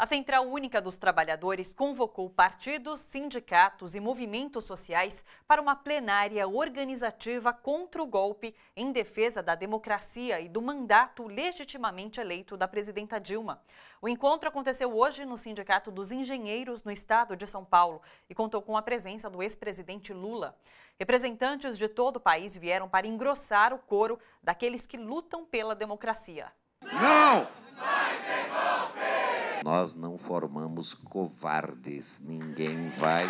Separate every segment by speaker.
Speaker 1: A Central Única dos Trabalhadores convocou partidos, sindicatos e movimentos sociais para uma plenária organizativa contra o golpe em defesa da democracia e do mandato legitimamente eleito da presidenta Dilma. O encontro aconteceu hoje no Sindicato dos Engenheiros no estado de São Paulo e contou com a presença do ex-presidente Lula. Representantes de todo o país vieram para engrossar o coro daqueles que lutam pela democracia.
Speaker 2: Não! Nós não formamos covardes. Ninguém vai.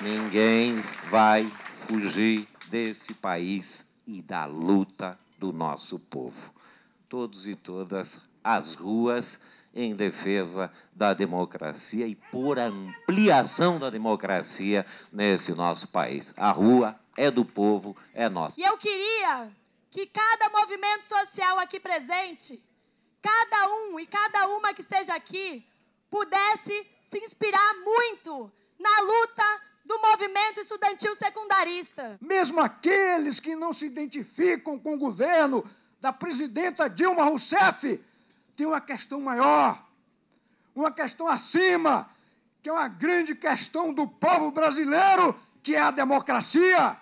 Speaker 2: Ninguém vai fugir desse país e da luta do nosso povo. Todos e todas às ruas em defesa da democracia e por ampliação da democracia nesse nosso país. A rua é do povo, é nossa.
Speaker 1: E eu queria que cada movimento social aqui presente, cada um e cada uma que esteja aqui, pudesse se inspirar muito na luta do movimento estudantil secundarista. Mesmo
Speaker 3: aqueles que não se identificam com o governo da presidenta Dilma Rousseff, tem uma questão maior, uma questão acima, que é uma grande questão do povo brasileiro, que é a democracia.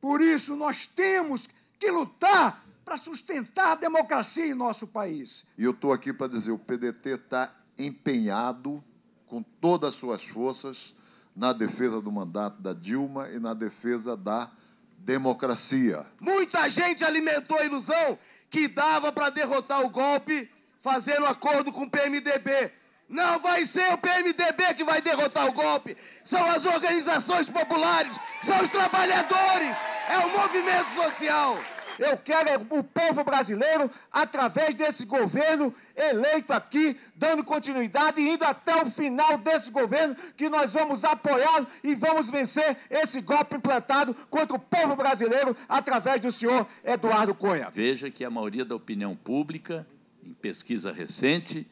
Speaker 3: Por isso, nós temos que que lutar para sustentar a democracia em nosso país.
Speaker 2: E eu estou aqui para dizer: o PDT está empenhado com todas as suas forças na defesa do mandato da Dilma e na defesa da democracia.
Speaker 3: Muita gente alimentou a ilusão que dava para derrotar o golpe fazendo acordo com o PMDB. Não vai ser o PMDB que vai derrotar o golpe. São as organizações populares, são os trabalhadores. É o movimento social. Eu quero é o povo brasileiro, através desse governo eleito aqui, dando continuidade e indo até o final desse governo, que nós vamos apoiá-lo e vamos vencer esse golpe implantado contra o povo brasileiro através do senhor Eduardo Cunha.
Speaker 2: Veja que a maioria da opinião pública, em pesquisa recente,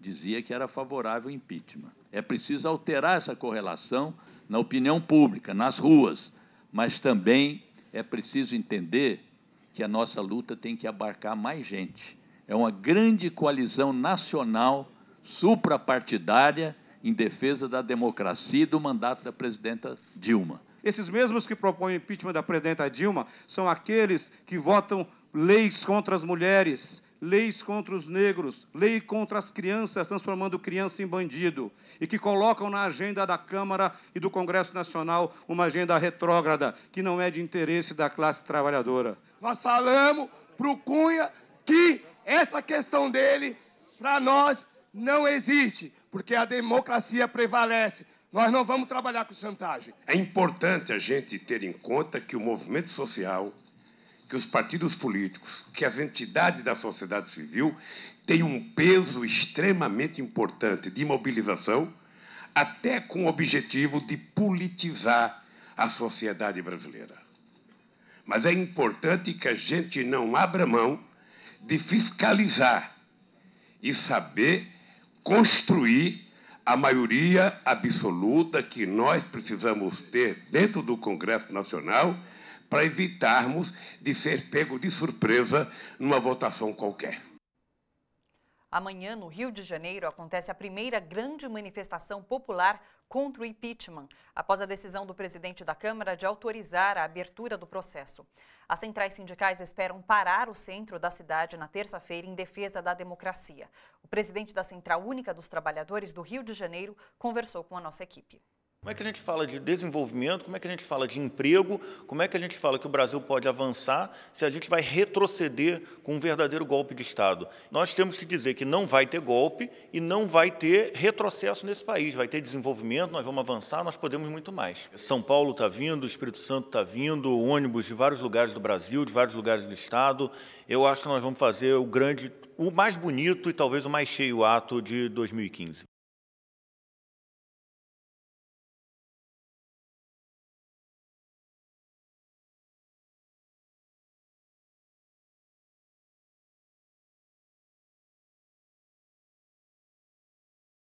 Speaker 2: dizia que era favorável ao impeachment. É preciso alterar essa correlação na opinião pública, nas ruas, mas também é preciso entender que a nossa luta tem que abarcar mais gente. É uma grande coalizão nacional, suprapartidária, em defesa da democracia e do mandato da presidenta Dilma.
Speaker 3: Esses mesmos que propõem o impeachment da presidenta Dilma são aqueles que votam leis contra as mulheres, leis contra os negros, lei contra as crianças, transformando criança em bandido, e que colocam na agenda da Câmara e do Congresso Nacional uma agenda retrógrada, que não é de interesse da classe trabalhadora. Nós falamos para o Cunha que essa questão dele, para nós, não existe, porque a democracia prevalece. Nós não vamos trabalhar com chantagem. É importante a gente ter em conta que o movimento social que os partidos políticos, que as entidades da sociedade civil têm um peso extremamente importante de mobilização, até com o objetivo de politizar a sociedade brasileira. Mas é importante que a gente não abra mão de fiscalizar e saber construir a maioria absoluta que nós precisamos ter dentro do Congresso Nacional para evitarmos de ser pego de surpresa numa votação qualquer.
Speaker 1: Amanhã, no Rio de Janeiro, acontece a primeira grande manifestação popular contra o impeachment, após a decisão do presidente da Câmara de autorizar a abertura do processo. As centrais sindicais esperam parar o centro da cidade na terça-feira em defesa da democracia. O presidente da Central Única dos Trabalhadores do Rio de Janeiro conversou com a nossa equipe.
Speaker 2: Como é que a gente fala de desenvolvimento? Como é que a gente fala de emprego? Como é que a gente fala que o Brasil pode avançar se a gente vai retroceder com um verdadeiro golpe de Estado? Nós temos que dizer que não vai ter golpe e não vai ter retrocesso nesse país. Vai ter desenvolvimento, nós vamos avançar, nós podemos muito mais. São Paulo está vindo, Espírito Santo está vindo, ônibus de vários lugares do Brasil, de vários lugares do Estado. Eu acho que nós vamos fazer o grande, o mais bonito e talvez o mais cheio ato de 2015.